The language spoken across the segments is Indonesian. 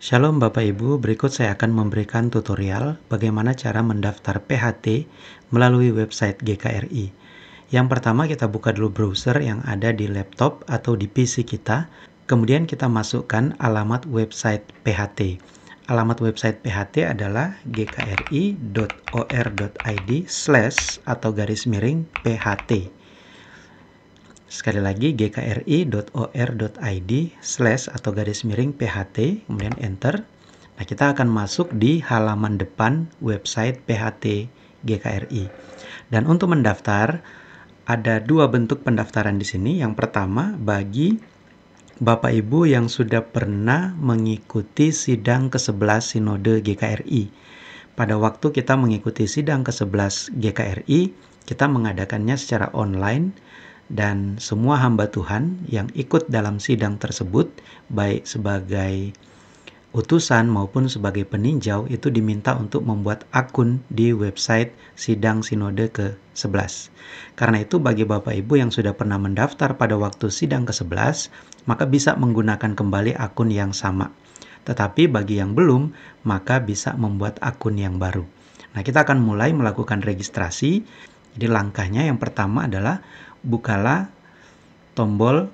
Shalom Bapak Ibu, berikut saya akan memberikan tutorial bagaimana cara mendaftar PHT melalui website GKRI. Yang pertama kita buka dulu browser yang ada di laptop atau di PC kita, kemudian kita masukkan alamat website PHT. Alamat website PHT adalah gkri.or.id slash atau garis miring PHT. Sekali lagi gkri.or.id slash atau garis miring PHT, kemudian enter. Nah, kita akan masuk di halaman depan website PHT GKRI. Dan untuk mendaftar, ada dua bentuk pendaftaran di sini. Yang pertama, bagi Bapak Ibu yang sudah pernah mengikuti sidang ke-11 Sinode GKRI. Pada waktu kita mengikuti sidang ke-11 GKRI, kita mengadakannya secara online dan semua hamba Tuhan yang ikut dalam sidang tersebut, baik sebagai utusan maupun sebagai peninjau, itu diminta untuk membuat akun di website sidang sinode ke-11. Karena itu, bagi Bapak Ibu yang sudah pernah mendaftar pada waktu sidang ke-11, maka bisa menggunakan kembali akun yang sama. Tetapi bagi yang belum, maka bisa membuat akun yang baru. Nah, kita akan mulai melakukan registrasi. Jadi langkahnya yang pertama adalah bukalah tombol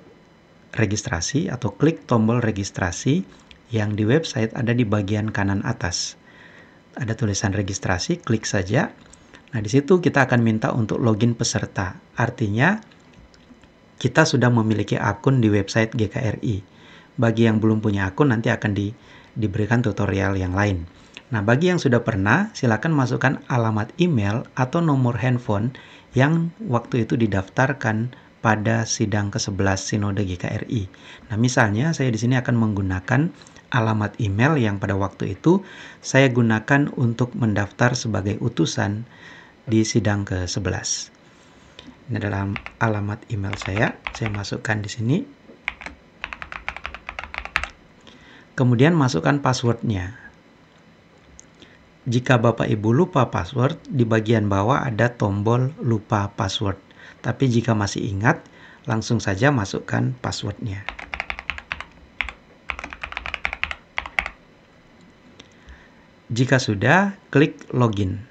registrasi atau klik tombol registrasi yang di website ada di bagian kanan atas. Ada tulisan registrasi, klik saja. Nah, di situ kita akan minta untuk login peserta. Artinya, kita sudah memiliki akun di website GKRI. Bagi yang belum punya akun, nanti akan di, diberikan tutorial yang lain. Nah, bagi yang sudah pernah, silakan masukkan alamat email atau nomor handphone yang waktu itu didaftarkan pada sidang ke-11 Sinode GKRI. Nah, misalnya saya di sini akan menggunakan alamat email yang pada waktu itu saya gunakan untuk mendaftar sebagai utusan di sidang ke-11. Ini dalam alamat email saya, saya masukkan di sini. Kemudian masukkan passwordnya. Jika Bapak Ibu lupa password, di bagian bawah ada tombol lupa password. Tapi jika masih ingat, langsung saja masukkan passwordnya. Jika sudah, klik login.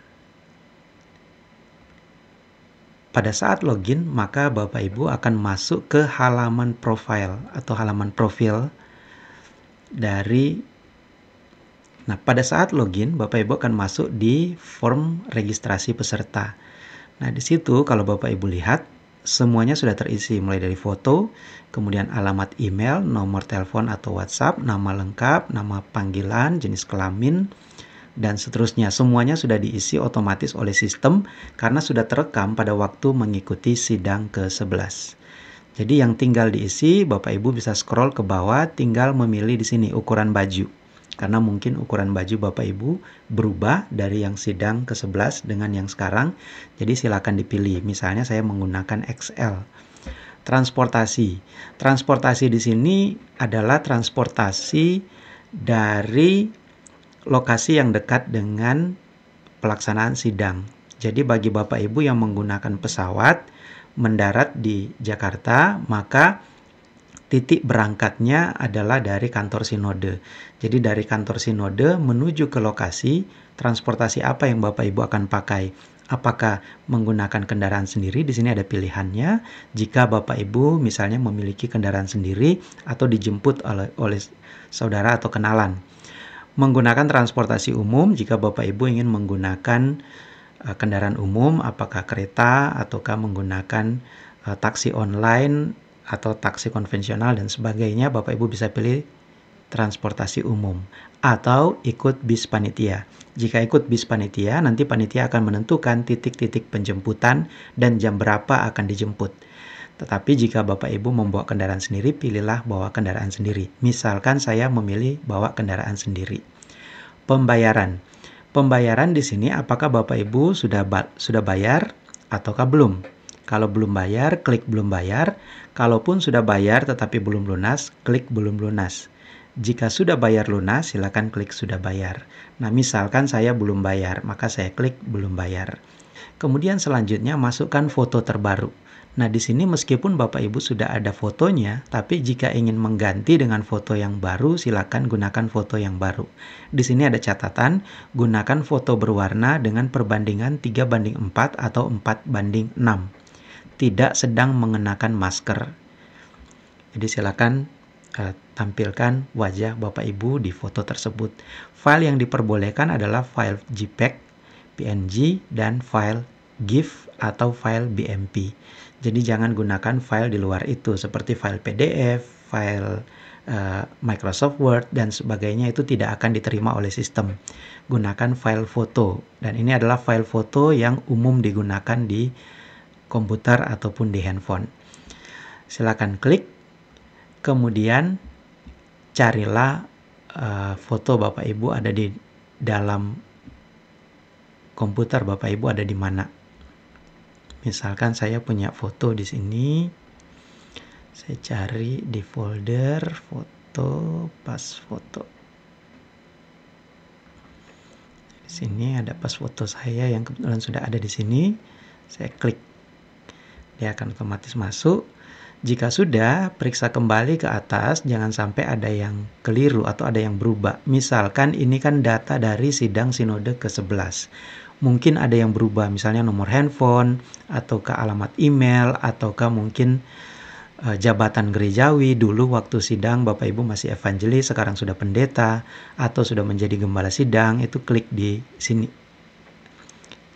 Pada saat login, maka Bapak Ibu akan masuk ke halaman profile atau halaman profil dari Nah, pada saat login, Bapak Ibu akan masuk di form registrasi peserta. Nah, di situ kalau Bapak Ibu lihat, semuanya sudah terisi mulai dari foto, kemudian alamat email, nomor telepon atau WhatsApp, nama lengkap, nama panggilan, jenis kelamin, dan seterusnya. Semuanya sudah diisi otomatis oleh sistem karena sudah terekam pada waktu mengikuti sidang ke-11. Jadi yang tinggal diisi, Bapak Ibu bisa scroll ke bawah, tinggal memilih di sini ukuran baju. Karena mungkin ukuran baju Bapak Ibu berubah dari yang sidang ke-11 dengan yang sekarang. Jadi silakan dipilih. Misalnya saya menggunakan XL. Transportasi. Transportasi di sini adalah transportasi dari lokasi yang dekat dengan pelaksanaan sidang. Jadi bagi Bapak Ibu yang menggunakan pesawat mendarat di Jakarta, maka titik berangkatnya adalah dari kantor sinode. Jadi dari kantor sinode menuju ke lokasi transportasi apa yang Bapak Ibu akan pakai. Apakah menggunakan kendaraan sendiri? Di sini ada pilihannya. Jika Bapak Ibu misalnya memiliki kendaraan sendiri atau dijemput oleh, oleh saudara atau kenalan. Menggunakan transportasi umum jika Bapak Ibu ingin menggunakan eh, kendaraan umum, apakah kereta ataukah menggunakan uh, taksi online atau taksi konvensional dan sebagainya, Bapak Ibu bisa pilih transportasi umum atau ikut bis panitia. Jika ikut bis panitia, nanti panitia akan menentukan titik-titik penjemputan dan jam berapa akan dijemput. Tetapi jika Bapak Ibu membawa kendaraan sendiri, pilihlah bawa kendaraan sendiri. Misalkan saya memilih bawa kendaraan sendiri. Pembayaran. Pembayaran di sini apakah Bapak Ibu sudah ba sudah bayar ataukah belum? Kalau belum bayar, klik belum bayar. Kalaupun sudah bayar tetapi belum lunas, klik belum lunas. Jika sudah bayar lunas, silakan klik sudah bayar. Nah, misalkan saya belum bayar, maka saya klik belum bayar. Kemudian selanjutnya masukkan foto terbaru. Nah, di sini meskipun Bapak Ibu sudah ada fotonya, tapi jika ingin mengganti dengan foto yang baru, silakan gunakan foto yang baru. Di sini ada catatan, gunakan foto berwarna dengan perbandingan 3 banding 4 atau 4 banding 6 tidak sedang mengenakan masker. Jadi silakan uh, tampilkan wajah Bapak Ibu di foto tersebut. File yang diperbolehkan adalah file JPEG, PNG, dan file GIF atau file BMP. Jadi jangan gunakan file di luar itu seperti file PDF, file eh, Microsoft Word dan sebagainya itu tidak akan diterima oleh sistem. Gunakan file foto dan ini adalah file foto yang umum digunakan di komputer ataupun di handphone. Silakan klik, kemudian carilah uh, foto Bapak Ibu ada di dalam komputer Bapak Ibu ada di mana. Misalkan saya punya foto di sini, saya cari di folder foto pas foto. Di sini ada pas foto saya yang kebetulan sudah ada di sini. Saya klik dia akan otomatis masuk. Jika sudah, periksa kembali ke atas, jangan sampai ada yang keliru atau ada yang berubah. Misalkan ini kan data dari sidang sinode ke-11. Mungkin ada yang berubah, misalnya nomor handphone, atau ke alamat email, ataukah mungkin eh, jabatan gerejawi dulu waktu sidang Bapak Ibu masih evangelis, sekarang sudah pendeta, atau sudah menjadi gembala sidang, itu klik di sini.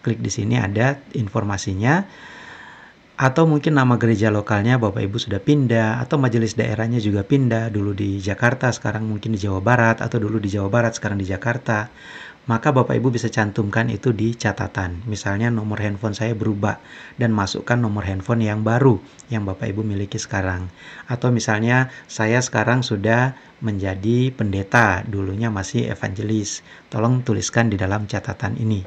Klik di sini ada informasinya atau mungkin nama gereja lokalnya Bapak Ibu sudah pindah atau majelis daerahnya juga pindah dulu di Jakarta sekarang mungkin di Jawa Barat atau dulu di Jawa Barat sekarang di Jakarta maka Bapak Ibu bisa cantumkan itu di catatan misalnya nomor handphone saya berubah dan masukkan nomor handphone yang baru yang Bapak Ibu miliki sekarang atau misalnya saya sekarang sudah menjadi pendeta dulunya masih evangelis tolong tuliskan di dalam catatan ini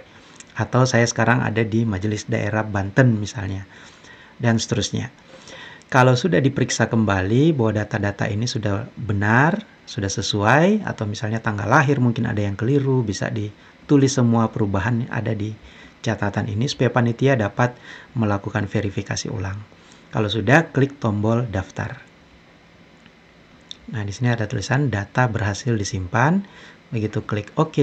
atau saya sekarang ada di majelis daerah Banten misalnya dan seterusnya. Kalau sudah diperiksa kembali bahwa data-data ini sudah benar, sudah sesuai, atau misalnya tanggal lahir mungkin ada yang keliru, bisa ditulis semua perubahan yang ada di catatan ini supaya panitia dapat melakukan verifikasi ulang. Kalau sudah, klik tombol daftar. Nah, di sini ada tulisan data berhasil disimpan. Begitu klik OK,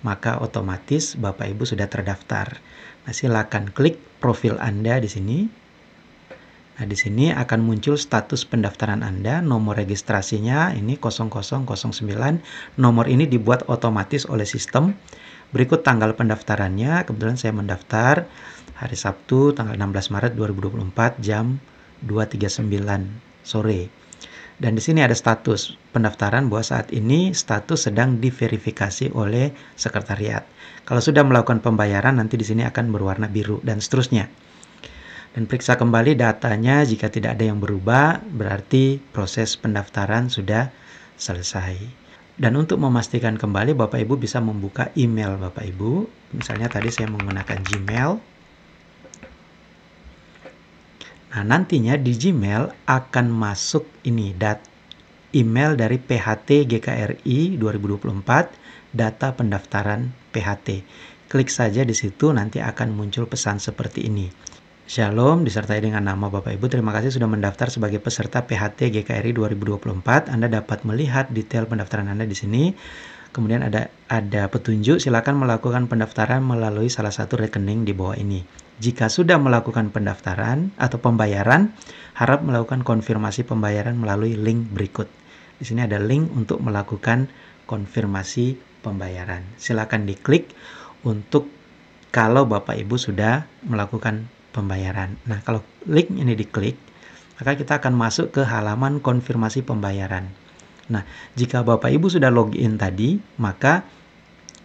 maka otomatis Bapak Ibu sudah terdaftar. Nah, silakan klik profil Anda di sini. Nah, di sini akan muncul status pendaftaran Anda, nomor registrasinya ini 0009. Nomor ini dibuat otomatis oleh sistem. Berikut tanggal pendaftarannya. Kebetulan saya mendaftar hari Sabtu tanggal 16 Maret 2024 jam 2.39 sore. Dan di sini ada status pendaftaran bahwa saat ini status sedang diverifikasi oleh sekretariat. Kalau sudah melakukan pembayaran nanti di sini akan berwarna biru dan seterusnya. Dan periksa kembali datanya jika tidak ada yang berubah berarti proses pendaftaran sudah selesai. Dan untuk memastikan kembali Bapak Ibu bisa membuka email Bapak Ibu. Misalnya tadi saya menggunakan Gmail Nah, nantinya di Gmail akan masuk ini dat email dari PHT GKRI 2024 data pendaftaran PHT. Klik saja di situ nanti akan muncul pesan seperti ini. Shalom disertai dengan nama Bapak Ibu. Terima kasih sudah mendaftar sebagai peserta PHT GKRI 2024. Anda dapat melihat detail pendaftaran Anda di sini. Kemudian ada ada petunjuk silakan melakukan pendaftaran melalui salah satu rekening di bawah ini. Jika sudah melakukan pendaftaran atau pembayaran, harap melakukan konfirmasi pembayaran melalui link berikut. Di sini ada link untuk melakukan konfirmasi pembayaran. Silakan diklik untuk kalau Bapak Ibu sudah melakukan pembayaran. Nah, kalau link ini diklik, maka kita akan masuk ke halaman konfirmasi pembayaran. Nah, jika Bapak Ibu sudah login tadi, maka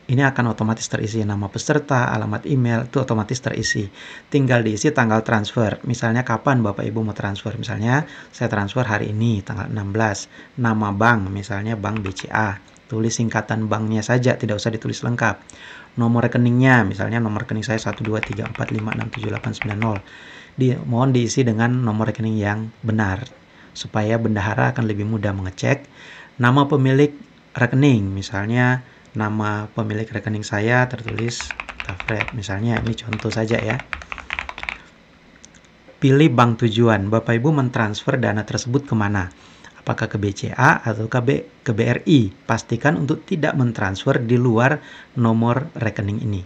ini akan otomatis terisi nama peserta, alamat email itu otomatis terisi. Tinggal diisi tanggal transfer. Misalnya kapan Bapak Ibu mau transfer? Misalnya saya transfer hari ini tanggal 16. Nama bank misalnya bank BCA. Tulis singkatan banknya saja, tidak usah ditulis lengkap. Nomor rekeningnya misalnya nomor rekening saya 12345678890. Di, mohon diisi dengan nomor rekening yang benar supaya bendahara akan lebih mudah mengecek nama pemilik rekening misalnya nama pemilik rekening saya tertulis Tafred misalnya ini contoh saja ya pilih bank tujuan Bapak Ibu mentransfer dana tersebut kemana apakah ke BCA atau ke, B, ke BRI pastikan untuk tidak mentransfer di luar nomor rekening ini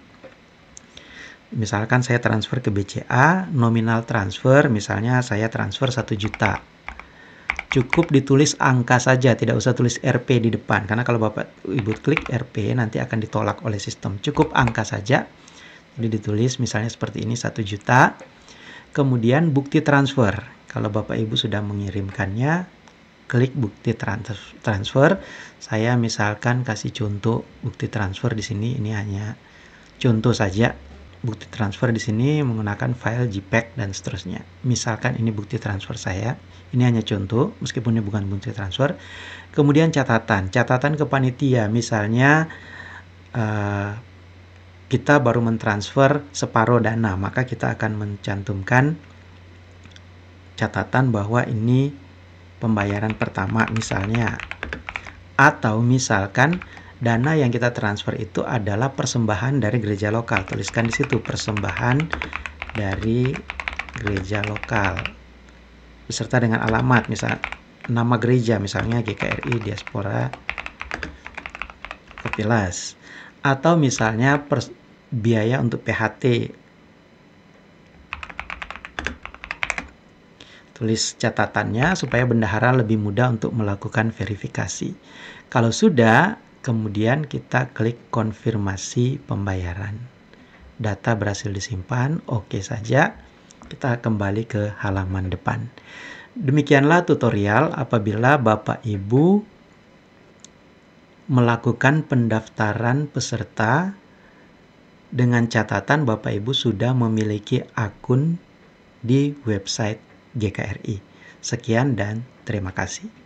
misalkan saya transfer ke BCA nominal transfer misalnya saya transfer 1 juta cukup ditulis angka saja, tidak usah tulis RP di depan. Karena kalau Bapak Ibu klik RP nanti akan ditolak oleh sistem. Cukup angka saja. Jadi ditulis misalnya seperti ini 1 juta. Kemudian bukti transfer. Kalau Bapak Ibu sudah mengirimkannya, klik bukti transfer. Saya misalkan kasih contoh bukti transfer di sini ini hanya contoh saja bukti transfer di sini menggunakan file JPEG dan seterusnya. Misalkan ini bukti transfer saya, ini hanya contoh, meskipun ini bukan bukti transfer. Kemudian catatan, catatan ke panitia, misalnya uh, kita baru mentransfer separuh dana, maka kita akan mencantumkan catatan bahwa ini pembayaran pertama misalnya. Atau misalkan dana yang kita transfer itu adalah persembahan dari gereja lokal. Tuliskan di situ persembahan dari gereja lokal beserta dengan alamat misal nama gereja misalnya GKRI Diaspora Kopilas atau misalnya pers- biaya untuk PHT tulis catatannya supaya bendahara lebih mudah untuk melakukan verifikasi. Kalau sudah, kemudian kita klik konfirmasi pembayaran. Data berhasil disimpan, oke saja. Kita kembali ke halaman depan. Demikianlah tutorial apabila Bapak Ibu melakukan pendaftaran peserta dengan catatan Bapak Ibu sudah memiliki akun di website GKRI. Sekian dan terima kasih.